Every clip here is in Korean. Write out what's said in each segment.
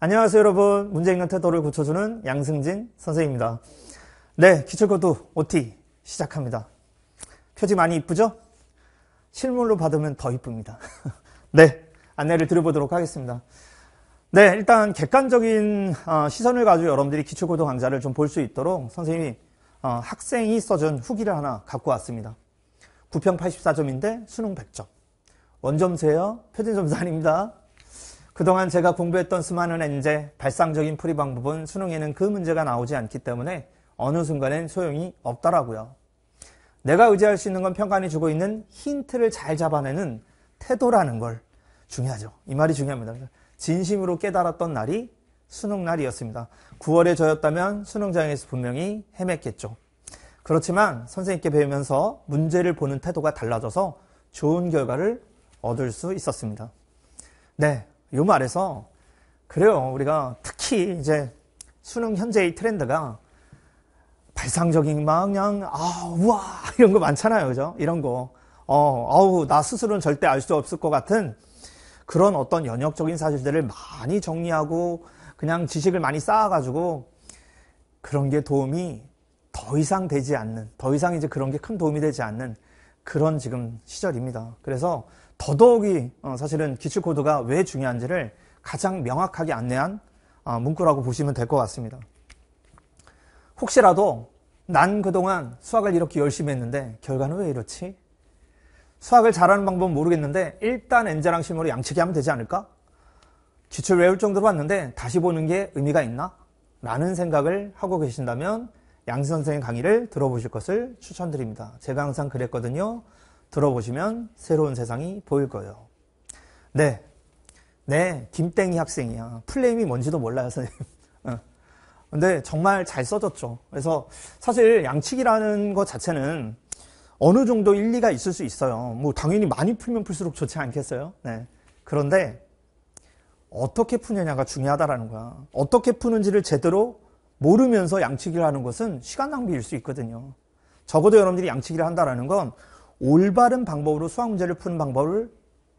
안녕하세요 여러분 문제인는 태도를 고쳐주는 양승진 선생입니다 네 기출코드 OT 시작합니다 표지 많이 이쁘죠? 실물로 받으면 더 이쁩니다 네 안내를 드려보도록 하겠습니다 네 일단 객관적인 어, 시선을 가지고 여러분들이 기출코드 강좌를 좀 볼 수 있도록 선생님이 어, 학생이 써준 후기를 하나 갖고 왔습니다 구평 84점인데 수능 100점 원점세요 표준점수 아닙니다 그동안 제가 공부했던 수많은 엔제, 발상적인 풀이 방법은 수능에는 그 문제가 나오지 않기 때문에 어느 순간엔 소용이 없더라고요. 내가 의지할 수 있는 건 평가원이 주고 있는 힌트를 잘 잡아내는 태도라는 걸 중요하죠. 이 말이 중요합니다. 진심으로 깨달았던 날이 수능 날이었습니다. 9월에 저였다면 수능장에서 분명히 헤맸겠죠. 그렇지만 선생님께 배우면서 문제를 보는 태도가 달라져서 좋은 결과를 얻을 수 있었습니다. 네, 요 말에서 그래요. 우리가 특히 이제 수능 현재의 트렌드가 발상적인 막 그냥 아 우와 이런 거 많잖아요, 그죠? 이런 거. 어, 아우 나 스스로는 절대 알 수 없을 것 같은 그런 어떤 연역적인 사실들을 많이 정리하고 그냥 지식을 많이 쌓아가지고 그런 게 도움이 더 이상 되지 않는, 더 이상 이제 그런 게 큰 도움이 되지 않는 그런 지금 시절입니다. 그래서 더더욱이 어, 사실은 기출코드가 왜 중요한지를 가장 명확하게 안내한 어, 문구라고 보시면 될 것 같습니다. 혹시라도 난 그동안 수학을 이렇게 열심히 했는데 결과는 왜 이렇지? 수학을 잘하는 방법은 모르겠는데 일단 n 자랑 실무로 양측이 하면 되지 않을까? 기출 외울 정도로 봤는데 다시 보는 게 의미가 있나? 라는 생각을 하고 계신다면 양선생의 강의를 들어보실 것을 추천드립니다. 제가 항상 그랬거든요. 들어보시면 새로운 세상이 보일 거예요. 네. 네, 김땡이 학생이야. 플레임이 뭔지도 몰라요, 선생님. 어. 근데 정말 잘 써졌죠. 그래서 사실 양측이라는 것 자체는 어느 정도 일리가 있을 수 있어요. 뭐 당연히 많이 풀면 풀수록 좋지 않겠어요. 네. 그런데 어떻게 푸느냐가 중요하다라는 거야. 어떻게 푸는지를 제대로 모르면서 양치기를 하는 것은 시간 낭비일 수 있거든요. 적어도 여러분들이 양치기를 한다라는 건 올바른 방법으로 수학 문제를 푸는 방법을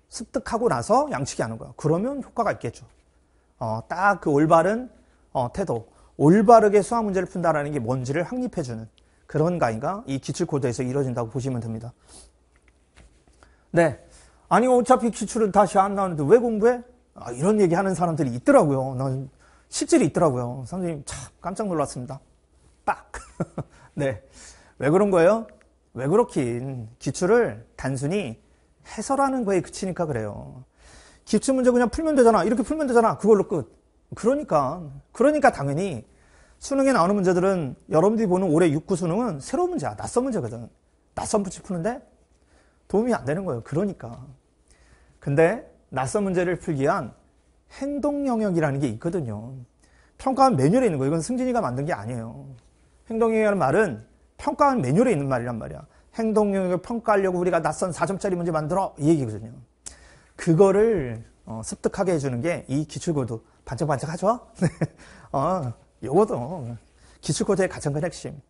습득하고 나서 양치기 하는 거야. 그러면 효과가 있겠죠. 어, 딱 그 올바른 어, 태도, 올바르게 수학 문제를 푼다라는 게 뭔지를 확립해주는 그런 가인가이 기출 코드에서 이루어진다고 보시면 됩니다. 네. 아니 어차피 기출은 다시 안 나오는데 왜 공부해? 아, 이런 얘기하는 사람들이 있더라고요. 난 실질이 있더라고요. 선생님 참 깜짝 놀랐습니다. 빡. 네. 왜 그런 거예요? 왜 그렇긴 기출을 단순히 해설하는 거에 그치니까 그래요. 기출 문제 그냥 풀면 되잖아. 이렇게 풀면 되잖아. 그걸로 끝. 그러니까 그러니까 당연히 수능에 나오는 문제들은 여러분들이 보는 올해 6구 수능은 새로운 문제야. 낯선 문제거든. 낯선 붙이 푸는데 도움이 안 되는 거예요. 그러니까. 근데 낯선 문제를 풀기 위한 행동 영역이라는 게 있거든요. 평가한 매뉴얼에 있는 거예요. 이건 승진이가 만든 게 아니에요. 행동 영역이라는 말은 평가는 매뉴얼에 있는 말이란 말이야. 행동 영역을 평가하려고 우리가 낯선 4점짜리 문제 만들어 이 얘기거든요. 그거를 어, 습득하게 해주는 게 이 기출코드 반짝반짝하죠? 네. 어, 요거도 기출코드의 가장 큰 핵심.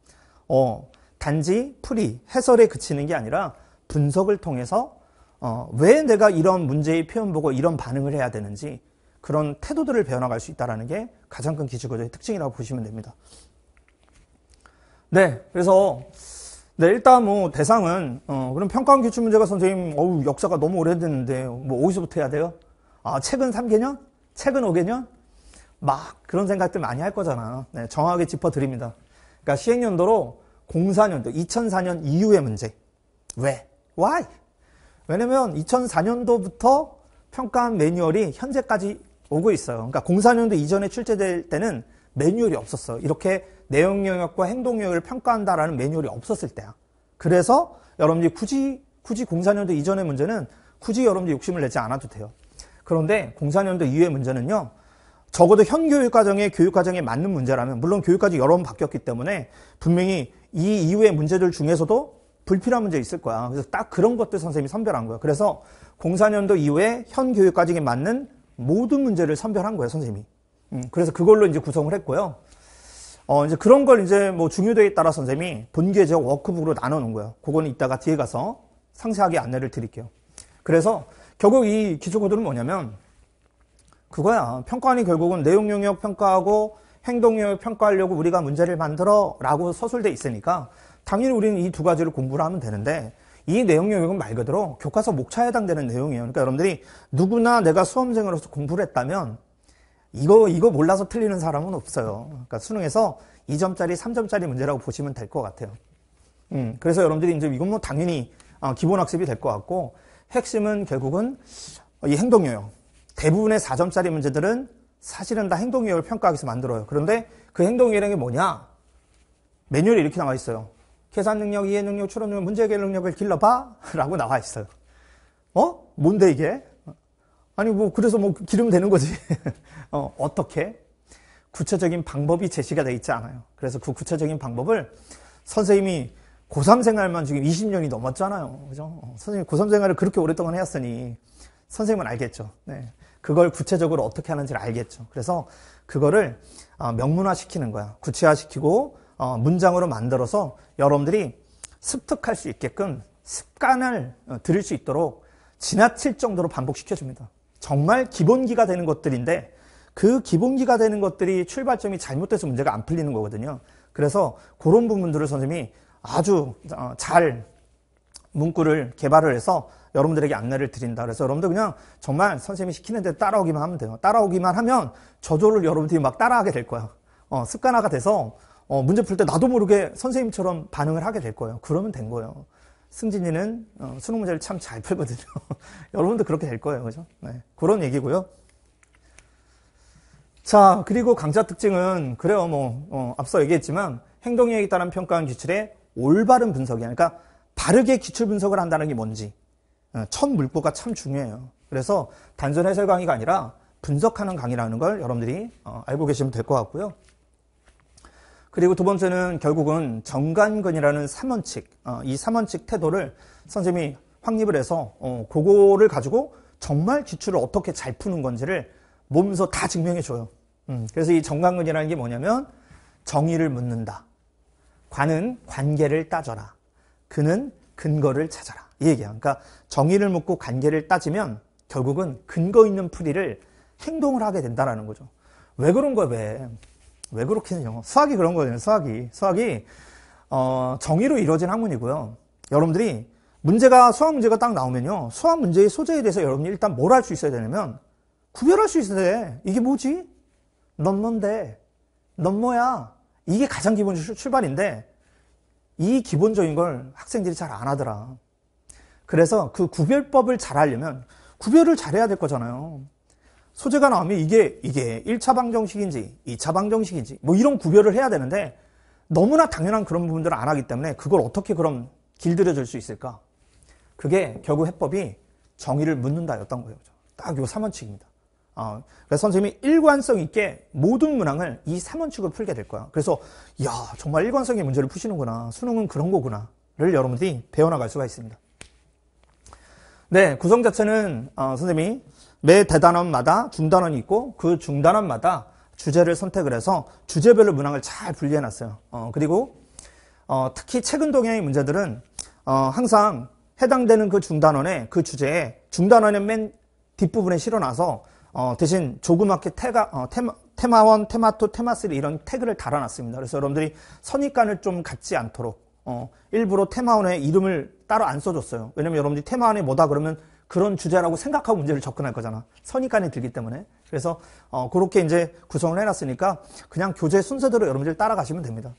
어, 단지 풀이 해설에 그치는 게 아니라 분석을 통해서 어, 왜 내가 이런 문제의 표현 보고 이런 반응을 해야 되는지 그런 태도들을 배워나갈 수 있다는 게 가장 큰 기출코드의 특징이라고 보시면 됩니다. 네, 그래서 네, 일단 뭐 대상은 어, 그럼 평가원 기출 문제가 선생님 어우 역사가 너무 오래됐는데 뭐 어디서부터 해야 돼요? 아, 최근 3개년? 최근 5개년? 막 그런 생각들 많이 할 거잖아. 네, 정확하게 짚어 드립니다. 그러니까 시행 연도로 04년도 2004년 이후의 문제. 왜? Why? 왜냐면 2004년도부터 평가한 매뉴얼이 현재까지 오고 있어요. 그러니까 04년도 이전에 출제될 때는 매뉴얼이 없었어요. 이렇게 내용 영역과 행동 영역을 평가한다라는 매뉴얼이 없었을 때야. 그래서 여러분들이 굳이 굳이 04년도 이전의 문제는 굳이 여러분들이 욕심을 내지 않아도 돼요. 그런데 04년도 이후의 문제는요. 적어도 현 교육 과정의 교육 과정에 맞는 문제라면 물론 교육 과정이 여러 번 바뀌었기 때문에 분명히 이 이후의 문제들 중에서도 불필요한 문제 있을 거야. 그래서 딱 그런 것들 선생님이 선별한 거예요. 그래서 04년도 이후에 현 교육 과정에 맞는 모든 문제를 선별한 거예요, 선생님이. 음, 그래서 그걸로 이제 구성을 했고요. 어, 이제 그런 걸 이제 뭐 중요도에 따라 선생님이 본계적 워크북으로 나눠 놓은 거예요. 그거는 이따가 뒤에 가서 상세하게 안내를 드릴게요. 그래서 결국 이 기초코드는 뭐냐면 그거야. 평가원이 결국은 내용 영역 평가하고 행동 영역 평가하려고 우리가 문제를 만들어 라고 서술돼 있으니까 당연히 우리는 이 두 가지를 공부를 하면 되는데 이 내용 영역은 말 그대로 교과서 목차에 해당되는 내용이에요. 그러니까 여러분들이 누구나 내가 수험생으로서 공부를 했다면 이거 이거 몰라서 틀리는 사람은 없어요. 그러니까 수능에서 2점짜리, 3점짜리 문제라고 보시면 될 것 같아요. 음, 그래서 여러분들이 이제 이건 뭐 당연히 어, 기본 학습이 될 것 같고 핵심은 결국은 이 행동요요. 대부분의 4점짜리 문제들은 사실은 다행동요을 평가학에서 만들어요. 그런데 그 행동요율이 뭐냐? 매뉴얼에 이렇게 나와 있어요. 계산 능력, 이해 능력, 추론 능력, 문제 해결 능력을 길러봐 라고 나와 있어요. 어? 뭔데 이게? 아니 뭐 그래서 뭐기름 되는 거지. 어, 어떻게? 구체적인 방법이 제시가 돼 있지 않아요. 그래서 그 구체적인 방법을 선생님이 고3 생활만 지금 20년이 넘었잖아요. 그죠? 어, 선생님 고3 생활을 그렇게 오랫동안 해왔으니 선생님은 알겠죠. 네. 그걸 구체적으로 어떻게 하는지를 알겠죠. 그래서 그거를 어, 명문화 시키는 거야. 구체화 시키고 어, 문장으로 만들어서 여러분들이 습득할 수 있게끔 습관을 어, 들일 수 있도록 지나칠 정도로 반복시켜줍니다. 정말 기본기가 되는 것들인데 그 기본기가 되는 것들이 출발점이 잘못돼서 문제가 안 풀리는 거거든요. 그래서 그런 부분들을 선생님이 아주 어, 잘 문구를 개발을 해서 여러분들에게 안내를 드린다. 그래서 여러분들 그냥 정말 선생님이 시키는 대로 따라오기만 하면 돼요. 따라오기만 하면 저조를 여러분들이 막 따라하게 될 거예요. 어, 습관화가 돼서 어, 문제 풀 때 나도 모르게 선생님처럼 반응을 하게 될 거예요. 그러면 된 거예요. 승진이는 어, 수능 문제를 참 잘 풀거든요. 여러분도 그렇게 될 거예요. 그죠? 네, 그런 얘기고요. 자, 그리고 강자 특징은 그래요. 뭐 어, 앞서 얘기했지만 행동에 따른 평가원 기출의 올바른 분석이야. 그러니까 바르게 기출 분석을 한다는 게 뭔지 어, 첫 물고가 참 중요해요. 그래서 단순 해설 강의가 아니라 분석하는 강의라는 걸 여러분들이 어, 알고 계시면 될 것 같고요. 그리고 두 번째는 결국은 정관근이라는 3원칙, 어, 이 3원칙 태도를 선생님이 확립을 해서 어, 그거를 가지고 정말 기출을 어떻게 잘 푸는 건지를 몸서다 증명해 줘요. 음, 그래서 이 정관근이라는 게 뭐냐면 정의를 묻는다. 관은 관계를 따져라. 그는 근거를 찾아라. 이 얘기야. 그러니까 정의를 묻고 관계를 따지면 결국은 근거 있는 풀이를 행동을 하게 된다라는 거죠. 왜 그런 거야, 왜? 왜그렇겠냐요 수학이 그런 거예요. 수학이 수학이 어, 정의로 이루어진 학문이고요. 여러분들이 문제가 수학 문제가 딱 나오면요. 수학 문제의 소재에 대해서 여러분이 일단 뭘 할 수 있어야 되냐면 구별할 수 있어야 돼. 이게 뭐지? 넌 뭔데? 넌 뭐야? 이게 가장 기본 적인 출발인데 이 기본적인 걸 학생들이 잘 안 하더라. 그래서 그 구별법을 잘 하려면 구별을 잘해야 될 거잖아요. 소재가 나오면 이게 이게 1차 방정식인지 2차 방정식인지 뭐 이런 구별을 해야 되는데 너무나 당연한 그런 부분들을 안 하기 때문에 그걸 어떻게 그럼 길들여 줄수 있을까? 그게 결국 해법이 정의를 묻는다였던 거예요. 딱요 3원칙입니다. 어, 그래서 선생님이 일관성 있게 모든 문항을 이3원칙을 풀게 될 거야. 그래서 야 정말 일관성의 문제를 푸시는구나. 수능은 그런 거구나를 여러분들이 배워나갈 수가 있습니다. 네, 구성 자체는 어, 선생님이 매 대단원마다 중단원이 있고 그 중단원마다 주제를 선택을 해서 주제별로 문항을 잘 분리해 놨어요. 어, 그리고 어, 특히 최근 동향의 문제들은 어, 항상 해당되는 그중단원에그 주제에 중단원의 맨 뒷부분에 실어놔서 어, 대신 조그맣게 태가, 어, 테마, 테마원, 테마토, 테마3 이런 태그를 달아놨습니다. 그래서 여러분들이 선입관을 좀 갖지 않도록 어, 일부러 테마원의 이름을 따로 안 써줬어요. 왜냐면 여러분들이 테마원이 뭐다 그러면 그런 주제라고 생각하고 문제를 접근할 거잖아. 선입관이 들기 때문에. 그래서 어, 그렇게 이제 구성을 해놨으니까 그냥 교재 순서대로 여러분들 따라가시면 됩니다.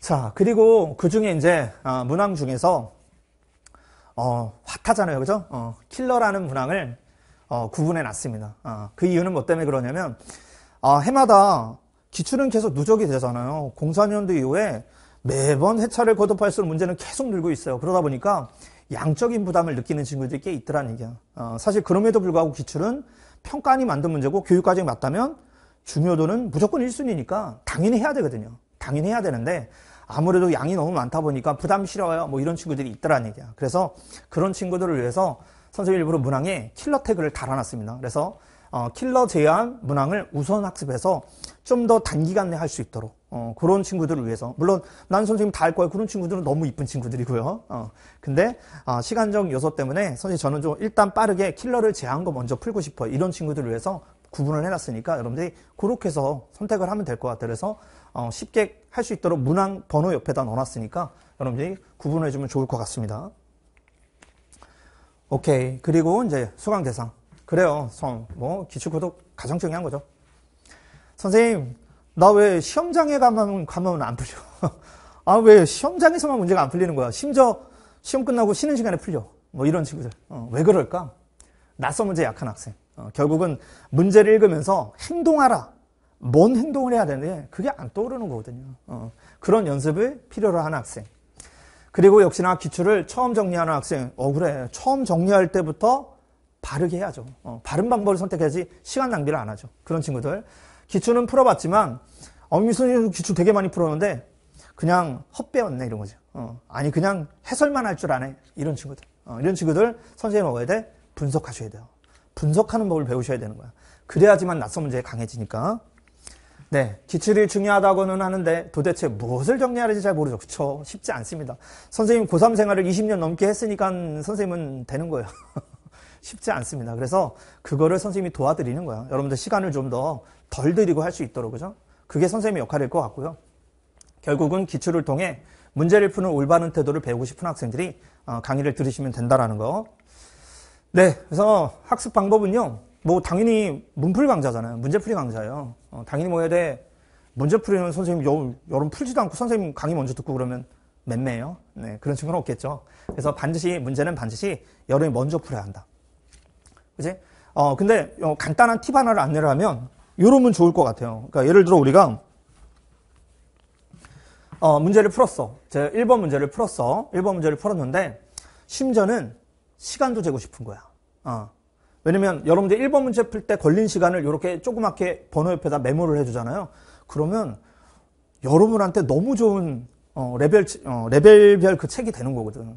자, 그리고 그 중에 이제 어, 문항 중에서 어, 확하잖아요, 그죠? 어, 킬러라는 문항을 어, 구분해 놨습니다. 어, 아, 그 이유는 뭐 때문에 그러냐면 어, 해마다 기출은 계속 누적이 되잖아요. 04년도 이후에 매번 해차를 거듭할수록 문제는 계속 늘고 있어요. 그러다 보니까 양적인 부담을 느끼는 친구들이 꽤 있더라는 얘기야. 어, 사실 그럼에도 불구하고 기출은 평가안이 만든 문제고 교육과정이 맞다면 중요도는 무조건 1순위니까 당연히 해야 되거든요. 당연히 해야 되는데 아무래도 양이 너무 많다 보니까 부담 싫어요. 뭐 이런 친구들이 있더라는 얘기야. 그래서 그런 친구들을 위해서 선생님 일부러 문항에 킬러 태그를 달아놨습니다. 그래서 어, 킬러 제한 문항을 우선 학습해서 좀 더 단기간 내에할 수 있도록 어, 그런 친구들을 위해서 물론 난 선생님 다 할 거예요 그런 친구들은 너무 이쁜 친구들이고요 어, 근데 어, 아, 시간적 요소 때문에 선생님 저는 좀 일단 빠르게 킬러를 제한 거 먼저 풀고 싶어요 이런 친구들을 위해서 구분을 해놨으니까 여러분들이 그렇게 해서 선택을 하면 될 것 같아요 그래서 어, 쉽게 할 수 있도록 문항 번호 옆에다 넣어놨으니까 여러분들이 구분해 주면 좋을 것 같습니다 오케이 그리고 이제 수강 대상 그래요. 성, 뭐, 기출고독 가장 중요한 거죠. 선생님, 나 왜 시험장에 가면, 가면 안 풀려? 아, 왜 시험장에서만 문제가 안 풀리는 거야? 심지어 시험 끝나고 쉬는 시간에 풀려. 뭐 이런 친구들. 어, 왜 그럴까? 낯선 문제 약한 학생. 어, 결국은 문제를 읽으면서 행동하라. 뭔 행동을 해야 되는데 그게 안 떠오르는 거거든요. 어, 그런 연습을 필요로 하는 학생. 그리고 역시나 기출을 처음 정리하는 학생. 어, 그래. 처음 정리할 때부터 바르게 해야죠. 어, 바른 방법을 선택해야지 시간 낭비를 안 하죠. 그런 친구들. 기출은 풀어봤지만 엄미순이 기출 되게 많이 풀었는데 그냥 헛배웠네 이런 거죠. 어, 아니 그냥 해설만 할 줄 아네 이런 친구들. 어, 이런 친구들 선생님 먹어야 돼. 분석하셔야 돼요. 분석하는 법을 배우셔야 되는 거야. 그래야지만 낯선 문제에 강해지니까. 네, 기출이 중요하다고는 하는데 도대체 무엇을 정리하는지 잘 모르죠. 그쵸? 쉽지 않습니다. 선생님 고3 생활을 20년 넘게 했으니까 선생님은 되는 거예요. 쉽지 않습니다. 그래서 그거를 선생님이 도와드리는 거예요. 여러분들 시간을 좀 더 덜드리고할 수 있도록 그죠? 그게 선생님의 역할일 것 같고요. 결국은 기출을 통해 문제를 푸는 올바른 태도를 배우고 싶은 학생들이 어, 강의를 들으시면 된다라는 거. 네, 그래서 학습 방법은요. 뭐 당연히 문풀 강좌잖아요. 문제풀이 강좌예요. 어, 당연히 뭐 해야 돼. 문제풀이는 선생님 여, 여름 풀지도 않고 선생님 강의 먼저 듣고 그러면 맴매예요. 네, 그런 친구는 없겠죠. 그래서 반드시 문제는 반드시 여름에 먼저 풀어야 한다. 그지? 어, 근데 어, 간단한 팁 하나를 안내를하면 이러면 좋을 것 같아요. 그러니까 예를 들어 우리가 어, 문제를 풀었어. 제 1번 문제를 풀었어. 1번 문제를 풀었는데 심지어는 시간도 재고 싶은 거야. 어. 왜냐면 여러분들 1번 문제 풀 때 걸린 시간을 이렇게 조그맣게 번호 옆에다 메모를 해주잖아요. 그러면 여러분한테 너무 좋은 어, 레벨, 어, 레벨별 그 책이 되는 거거든.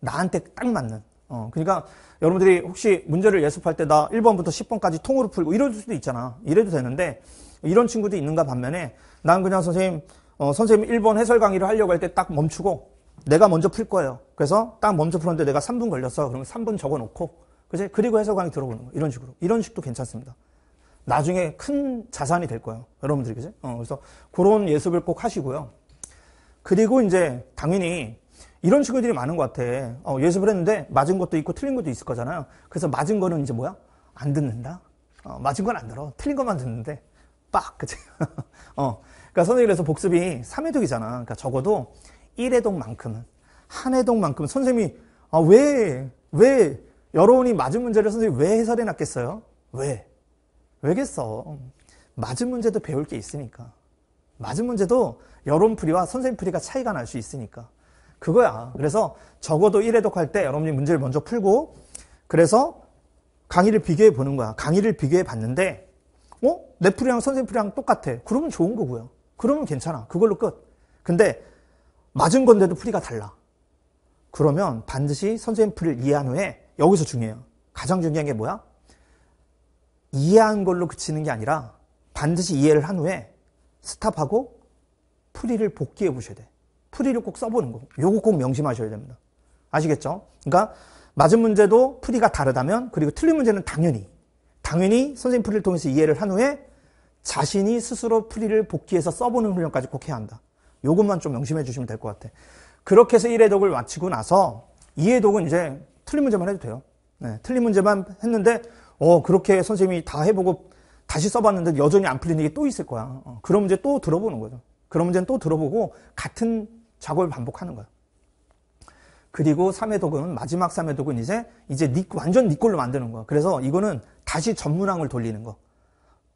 나한테 딱 맞는. 어, 그러니까 여러분들이 혹시 문제를 예습할 때 나 1번부터 10번까지 통으로 풀고 이럴 수도 있잖아. 이래도 되는데 이런 친구도 있는가 반면에 난 그냥 선생님 어, 선생님 1번 해설 강의를 하려고 할 때 딱 멈추고 내가 먼저 풀 거예요. 그래서 딱 먼저 풀었는데 내가 3분 걸렸어. 그러면 3분 적어 놓고 그제 그리고 해설 강의 들어보는 거. 이런 식으로. 이런 식도 괜찮습니다. 나중에 큰 자산이 될 거예요. 여러분들이 그죠? 어, 그래서 그런 예습을 꼭 하시고요. 그리고 이제 당연히 이런 친구들이 많은 것 같아. 어, 예습을 했는데 맞은 것도 있고 틀린 것도 있을 거잖아요. 그래서 맞은 거는 이제 뭐야? 안 듣는다. 어, 맞은 건 안 들어. 틀린 것만 듣는데 빡 그치? 어, 그러니까 선생님께서 복습이 3회독이잖아. 그러니까 적어도 1회독만큼은 한 회독만큼 선생님이 아, 왜, 왜 여러분이 맞은 문제를 선생님이 왜 해설해 놨겠어요? 왜? 왜겠어? 맞은 문제도 배울 게 있으니까. 맞은 문제도 여론 풀이와 선생님 풀이가 차이가 날 수 있으니까. 그거야. 그래서 적어도 1회독 할때 여러분이 문제를 먼저 풀고 그래서 강의를 비교해 보는 거야. 강의를 비교해 봤는데 어? 내 풀이랑 선생님 풀이랑 똑같아. 그러면 좋은 거고요. 그러면 괜찮아. 그걸로 끝. 근데 맞은 건데도 풀이가 달라. 그러면 반드시 선생님 풀이를 이해한 후에 여기서 중요해요. 가장 중요한 게 뭐야? 이해한 걸로 그치는 게 아니라 반드시 이해를 한 후에 스탑하고 풀이를 복귀해 보셔야 돼. 프리를 꼭 써보는 거. 요거 꼭 명심하셔야 됩니다. 아시겠죠? 그러니까 맞은 문제도 풀이가 다르다면 그리고 틀린 문제는 당연히 당연히 선생님 풀이를 통해서 이해를 한 후에 자신이 스스로 풀이를 복기해서 써보는 훈련까지 꼭 해야 한다. 요것만 좀 명심해 주시면 될 것 같아. 그렇게 해서 1회독을 마치고 나서 2회독은 이제 틀린 문제만 해도 돼요. 네, 틀린 문제만 했는데 어 그렇게 선생님이 다 해보고 다시 써봤는데 여전히 안 풀리는 게 또 있을 거야. 어, 그런 문제 또 들어보는 거죠. 그런 문제는 또 들어보고 같은 작업을 반복하는 거예요. 그리고 3회 도은 마지막 3회 도은 이제 이제 니, 완전 니꼴로 만드는 거야. 그래서 이거는 다시 전문항을 돌리는 거.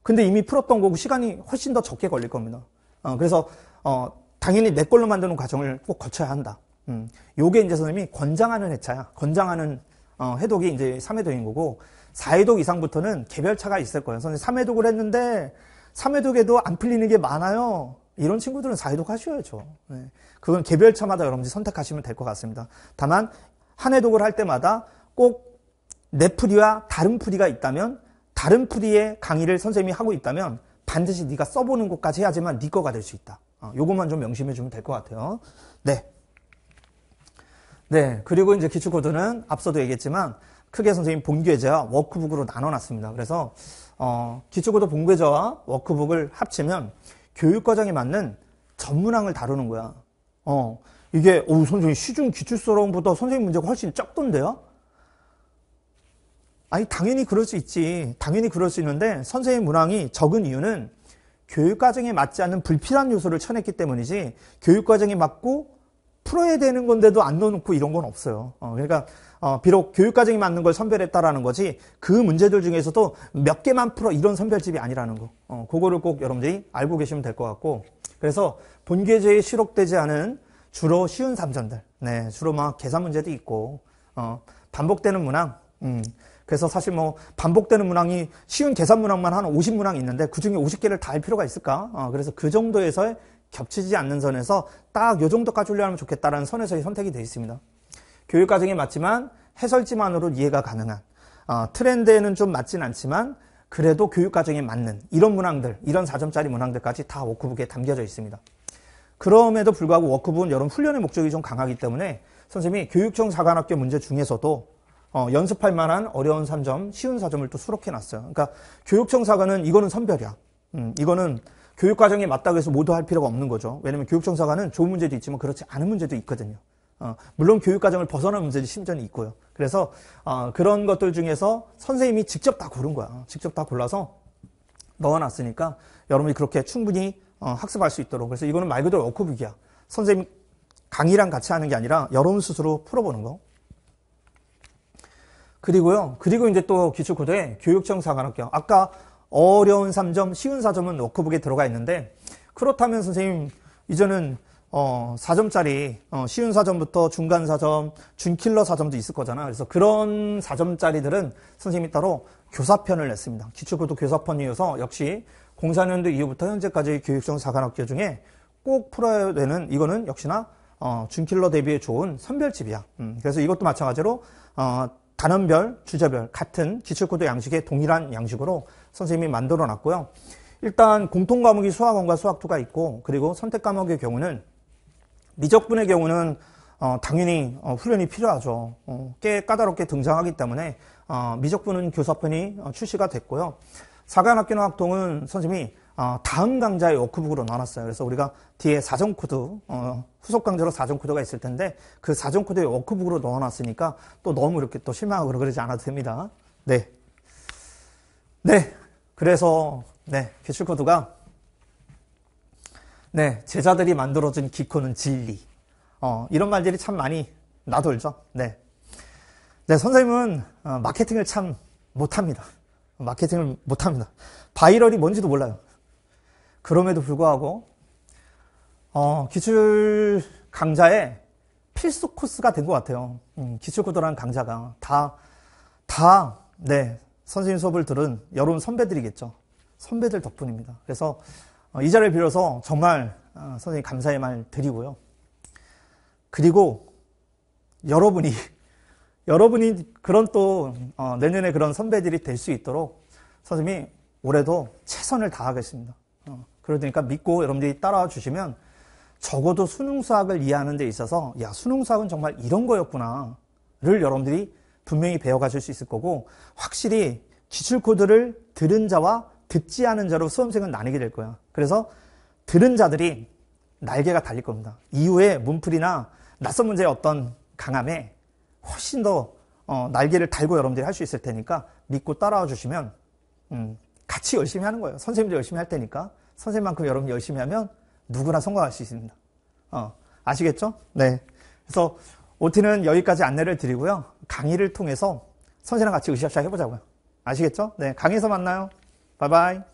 근데 이미 풀었던 거고 시간이 훨씬 더 적게 걸릴 겁니다. 어, 그래서 어, 당연히 내 걸로 만드는 과정을 꼭 거쳐야 한다. 음, 요게 이제 선생님이 권장하는 해차야 권장하는 어, 해독이 이제 3회독인 거고 4회독 이상부터는 개별차가 있을 거예요. 선생님 3회독을 했는데 3회독에도 안 풀리는 게 많아요. 이런 친구들은 사회독하셔야죠. 네. 그건 개별차마다 여러분들이 선택하시면 될 것 같습니다. 다만 한 해독을 할 때마다 꼭 내프리와 다른 프리가 있다면 다른 프리의 강의를 선생님이 하고 있다면 반드시 네가 써보는 것까지 해야지만 네 거가 될 수 있다. 어, 요것만 좀 명심해 주면 될 것 같아요. 네. 네. 그리고 이제 기출코드는 앞서도 얘기했지만 크게 선생님 본교재와 워크북으로 나눠놨습니다. 그래서 어, 기초코드 본교재와 워크북을 합치면 교육과정에 맞는 전문항을 다루는 거야. 어, 이게, 오, 선생님, 시중 기출서론보다 선생님 문제가 훨씬 적던데요? 아니, 당연히 그럴 수 있지. 당연히 그럴 수 있는데, 선생님 문항이 적은 이유는 교육과정에 맞지 않는 불필요한 요소를 쳐냈기 때문이지, 교육과정에 맞고 풀어야 되는 건데도 안 넣어놓고 이런 건 없어요. 어, 그러니까, 어, 비록 교육과정이 맞는 걸 선별했다라는 거지 그 문제들 중에서도 몇 개만 풀어 이런 선별집이 아니라는 거. 어, 그거를 꼭 여러분들이 알고 계시면 될 것 같고 그래서 본계제에 실록되지 않은 주로 쉬운 삼전들. 네, 주로 막 계산 문제도 있고 어, 반복되는 문항. 음. 그래서 사실 뭐 반복되는 문항이 쉬운 계산 문항만 한 50문항 있는데 그 중에 50개를 다 할 필요가 있을까? 어, 그래서 그정도에서 겹치지 않는 선에서 딱 요 정도까지 훈련하면 좋겠다라는 선에서의 선택이 되어 있습니다. 교육 과정에 맞지만 해설지만으로 이해가 가능한 어, 트렌드에는 좀 맞진 않지만 그래도 교육 과정에 맞는 이런 문항들, 이런 4점짜리 문항들까지 다 워크북에 담겨져 있습니다. 그럼에도 불구하고 워크북은 여러분 훈련의 목적이 좀 강하기 때문에 선생님이 교육청 사관학교 문제 중에서도 어, 연습할 만한 어려운 3점, 쉬운 4점을 또 수록해 놨어요. 그러니까 교육청 사관은 이거는 선별이야. 음, 이거는 교육 과정에 맞다고 해서 모두 할 필요가 없는 거죠. 왜냐면 교육청 사관은 좋은 문제도 있지만 그렇지 않은 문제도 있거든요. 어, 물론 교육과정을 벗어난 문제들 심지어는 있고요. 그래서 어, 그런 것들 중에서 선생님이 직접 다 고른 거야. 어, 직접 다 골라서 넣어놨으니까 여러분이 그렇게 충분히 어, 학습할 수 있도록. 그래서 이거는 말 그대로 워크북이야. 선생님 강의랑 같이 하는 게 아니라 여러분 스스로 풀어보는 거. 그리고요. 그리고 이제 또 기초고대 교육청 사관학교. 아까 어려운 3점, 쉬운 4점은 워크북에 들어가 있는데 그렇다면 선생님 이제는 어, 4점짜리, 어, 쉬운 4점부터 중간 4점, 준킬러 4점도 있을 거잖아. 그래서 그런 4점짜리들은 선생님이 따로 교사편을 냈습니다. 기초교도 교사편이어서 역시 04년도 이후부터 현재까지 교육청 사관학교 중에 꼭 풀어야 되는, 이거는 역시나, 어, 준킬러 대비에 좋은 선별집이야. 음, 그래서 이것도 마찬가지로, 어, 단원별, 주제별, 같은 기출코드 양식의 동일한 양식으로 선생님이 만들어 놨고요. 일단 공통 과목이 수학원과 수학2가 있고, 그리고 선택 과목의 경우는 미적분의 경우는 어, 당연히 어, 훈련이 필요하죠. 어, 꽤 까다롭게 등장하기 때문에 어, 미적분은 교사편이 어, 출시가 됐고요. 사관학교나 학동은 선생님이 어, 다음 강좌의 워크북으로 나눴어요. 그래서 우리가 뒤에 사전 코드 후속 강좌로 사전 코드가 있을 텐데 그 사전 코드의 워크북으로 넣어놨으니까 또 너무 이렇게 또 실망하고 그러지 않아도 됩니다. 네, 네, 그래서 네 기출 코드가 네, 제자들이 만들어진 기코는 진리. 어, 이런 말들이 참 많이 나돌죠. 네. 네, 선생님은 어, 마케팅을 참 못합니다. 마케팅을 못합니다. 바이럴이 뭔지도 몰라요. 그럼에도 불구하고 어, 기출 강좌에 필수 코스가 된 것 같아요. 음, 기출코드라는 강좌가 다, 다, 네, 선생님 수업을 들은 여러분 선배들이겠죠. 선배들 덕분입니다. 그래서 어, 이 자리를 빌어서 정말 어, 선생님 감사의 말 드리고요. 그리고 여러분이 여러분이 그런 또 어, 내년에 그런 선배들이 될 수 있도록 선생님이 올해도 최선을 다하겠습니다. 그러니까 믿고 여러분들이 따라와 주시면 적어도 수능 수학을 이해하는 데 있어서 야 수능 수학은 정말 이런 거였구나를 여러분들이 분명히 배워가실 수 있을 거고 확실히 기출 코드를 들은 자와 듣지 않은 자로 수험생은 나뉘게 될 거야. 그래서 들은 자들이 날개가 달릴 겁니다. 이후에 문풀이나 낯선 문제의 어떤 강함에 훨씬 더 어, 날개를 달고 여러분들이 할 수 있을 테니까 믿고 따라와 주시면 음, 같이 열심히 하는 거예요. 선생님도 열심히 할 테니까 선생님만큼 여러분 열심히 하면 누구나 성공할 수 있습니다. 어, 아시겠죠? 네. 그래서 OT는 여기까지 안내를 드리고요. 강의를 통해서 선생님과 같이 으쌰으쌰 해보자고요. 아시겠죠? 네. 강의에서 만나요. 拜拜。